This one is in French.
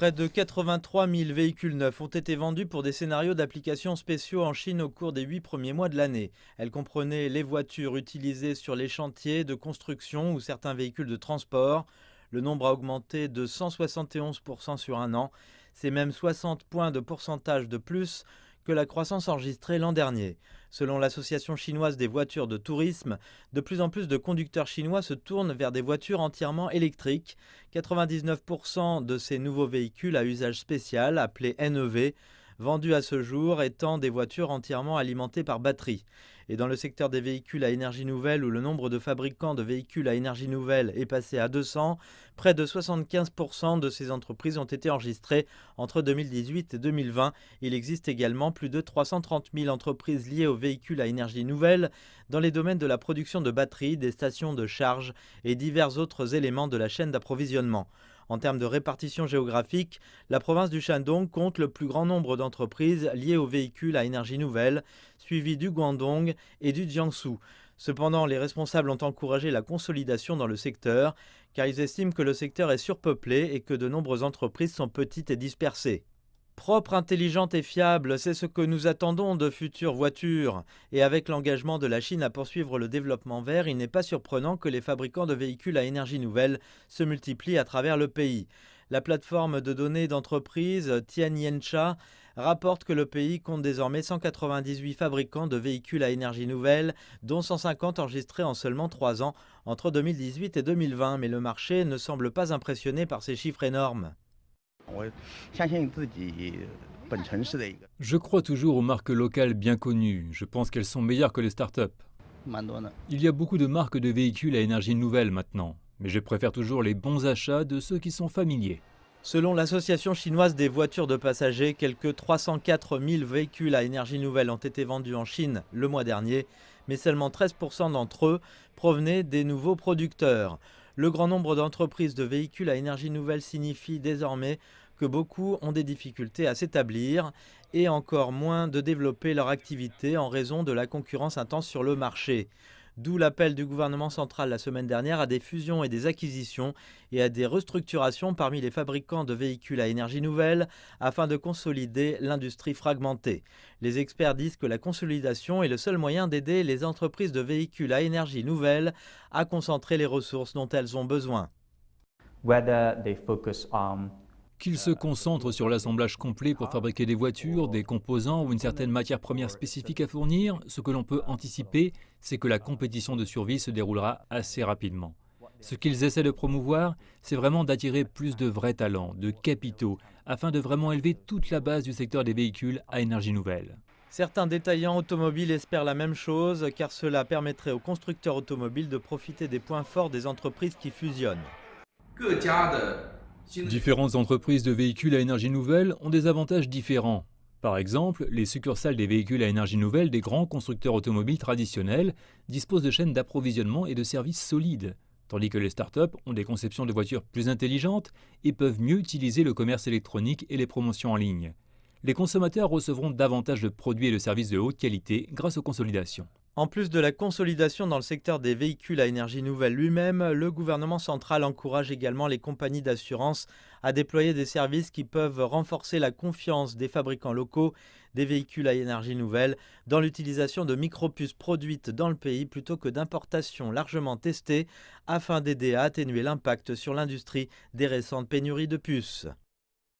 Près de 83 000 véhicules neufs ont été vendus pour des scénarios d'applications spéciaux en Chine au cours des huit premiers mois de l'année. Elles comprenaient les voitures utilisées sur les chantiers de construction ou certains véhicules de transport. Le nombre a augmenté de 171% sur un an. C'est même 60 points de pourcentage de plus la croissance enregistrée l'an dernier. Selon l'Association chinoise des voitures de tourisme, de plus en plus de conducteurs chinois se tournent vers des voitures entièrement électriques. 99% de ces nouveaux véhicules à usage spécial, appelés NEV, vendus à ce jour étant des voitures entièrement alimentées par batterie. Et dans le secteur des véhicules à énergie nouvelle, où le nombre de fabricants de véhicules à énergie nouvelle est passé à 200, près de 75% de ces entreprises ont été enregistrées entre 2018 et 2020. Il existe également plus de 330 000 entreprises liées aux véhicules à énergie nouvelle dans les domaines de la production de batteries, des stations de charge et divers autres éléments de la chaîne d'approvisionnement. En termes de répartition géographique, la province du Shandong compte le plus grand nombre d'entreprises liées aux véhicules à énergie nouvelle, suivi du Guangdong et du Jiangsu. Cependant, les responsables ont encouragé la consolidation dans le secteur, car ils estiment que le secteur est surpeuplé et que de nombreuses entreprises sont petites et dispersées. Propre, intelligente et fiable, c'est ce que nous attendons de futures voitures. Et avec l'engagement de la Chine à poursuivre le développement vert, il n'est pas surprenant que les fabricants de véhicules à énergie nouvelle se multiplient à travers le pays. La plateforme de données d'entreprise Tianyencha rapporte que le pays compte désormais 198 fabricants de véhicules à énergie nouvelle, dont 150 enregistrés en seulement 3 ans entre 2018 et 2020, mais le marché ne semble pas impressionné par ces chiffres énormes. Je crois toujours aux marques locales bien connues. Je pense qu'elles sont meilleures que les start startups. Il y a beaucoup de marques de véhicules à énergie nouvelle maintenant, mais je préfère toujours les bons achats de ceux qui sont familiers. Selon l'Association chinoise des voitures de passagers, quelques 304 000 véhicules à énergie nouvelle ont été vendus en Chine le mois dernier, mais seulement 13% d'entre eux provenaient des nouveaux producteurs. Le grand nombre d'entreprises de véhicules à énergie nouvelle signifie désormais que beaucoup ont des difficultés à s'établir et encore moins de développer leur activité en raison de la concurrence intense sur le marché. D'où l'appel du gouvernement central la semaine dernière à des fusions et des acquisitions et à des restructurations parmi les fabricants de véhicules à énergie nouvelle afin de consolider l'industrie fragmentée. Les experts disent que la consolidation est le seul moyen d'aider les entreprises de véhicules à énergie nouvelle à concentrer les ressources dont elles ont besoin qu'ils se concentrent sur l'assemblage complet pour fabriquer des voitures, des composants ou une certaine matière première spécifique à fournir, ce que l'on peut anticiper, c'est que la compétition de survie se déroulera assez rapidement. Ce qu'ils essaient de promouvoir, c'est vraiment d'attirer plus de vrais talents, de capitaux, afin de vraiment élever toute la base du secteur des véhicules à énergie nouvelle. Certains détaillants automobiles espèrent la même chose car cela permettrait aux constructeurs automobiles de profiter des points forts des entreprises qui fusionnent. Différentes entreprises de véhicules à énergie nouvelle ont des avantages différents. Par exemple, les succursales des véhicules à énergie nouvelle des grands constructeurs automobiles traditionnels disposent de chaînes d'approvisionnement et de services solides, tandis que les start-up ont des conceptions de voitures plus intelligentes et peuvent mieux utiliser le commerce électronique et les promotions en ligne. Les consommateurs recevront davantage de produits et de services de haute qualité grâce aux consolidations. En plus de la consolidation dans le secteur des véhicules à énergie nouvelle lui-même, le gouvernement central encourage également les compagnies d'assurance à déployer des services qui peuvent renforcer la confiance des fabricants locaux des véhicules à énergie nouvelle dans l'utilisation de micropuces produites dans le pays plutôt que d'importations largement testées afin d'aider à atténuer l'impact sur l'industrie des récentes pénuries de puces.